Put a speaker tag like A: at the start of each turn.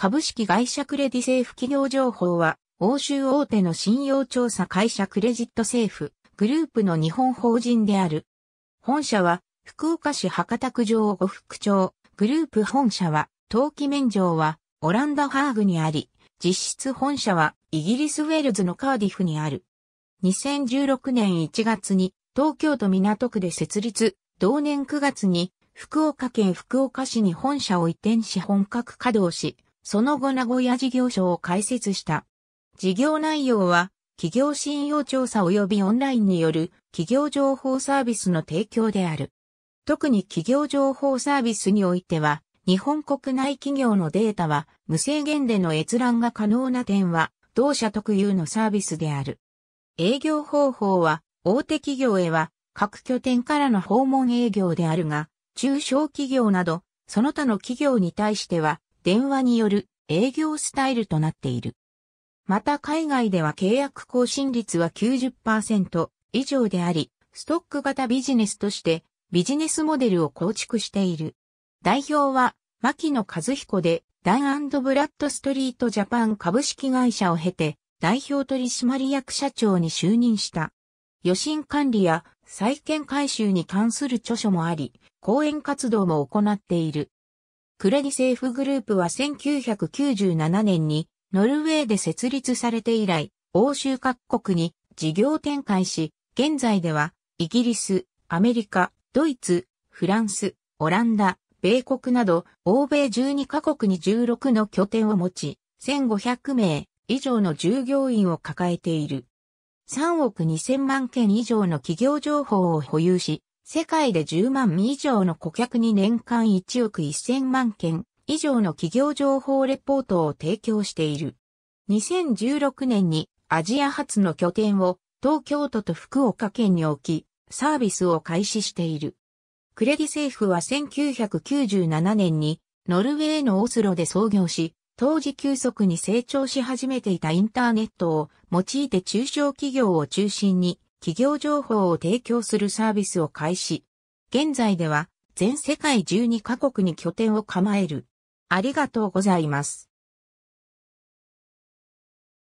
A: 株式会社クレディ政府企業情報は、欧州大手の信用調査会社クレジット政府グループの日本法人である。本社は、福岡市博多区上呉副町、グループ本社は、登記免状は、オランダハーグにあり、実質本社は、イギリスウェールズのカーディフにある。2016年1月に、東京都港区で設立、同年9月に、福岡県福岡市に本社を移転し本格稼働し、その後名古屋事業所を開設した。事業内容は、企業信用調査及びオンラインによる企業情報サービスの提供である。特に企業情報サービスにおいては、日本国内企業のデータは無制限での閲覧が可能な点は、同社特有のサービスである。営業方法は、大手企業へは各拠点からの訪問営業であるが、中小企業など、その他の企業に対しては、電話による営業スタイルとなっている。また海外では契約更新率は90%以上であり、ストック型ビジネスとしてビジネスモデルを構築している。代表は牧野和彦でダンブラッドストリートジャパン株式会社を経て代表取締役社長に就任した。予診管理や再建回収に関する著書もあり、講演活動も行っている。クレディ政府グループは1997年にノルウェーで設立されて以来、欧州各国に事業展開し、現在ではイギリス、アメリカ、ドイツ、フランス、オランダ、米国など欧米12カ国に16の拠点を持ち、1500名以上の従業員を抱えている。3億2000万件以上の企業情報を保有し、世界で10万以上の顧客に年間1億1000万件以上の企業情報レポートを提供している。2016年にアジア発の拠点を東京都と福岡県に置き、サービスを開始している。クレディ政府は1997年にノルウェーのオスロで創業し、当時急速に成長し始めていたインターネットを用いて中小企業を中心に企業情報を提供するサービスを開始。現在では全世界12カ国に拠点を構える。ありがとうございます。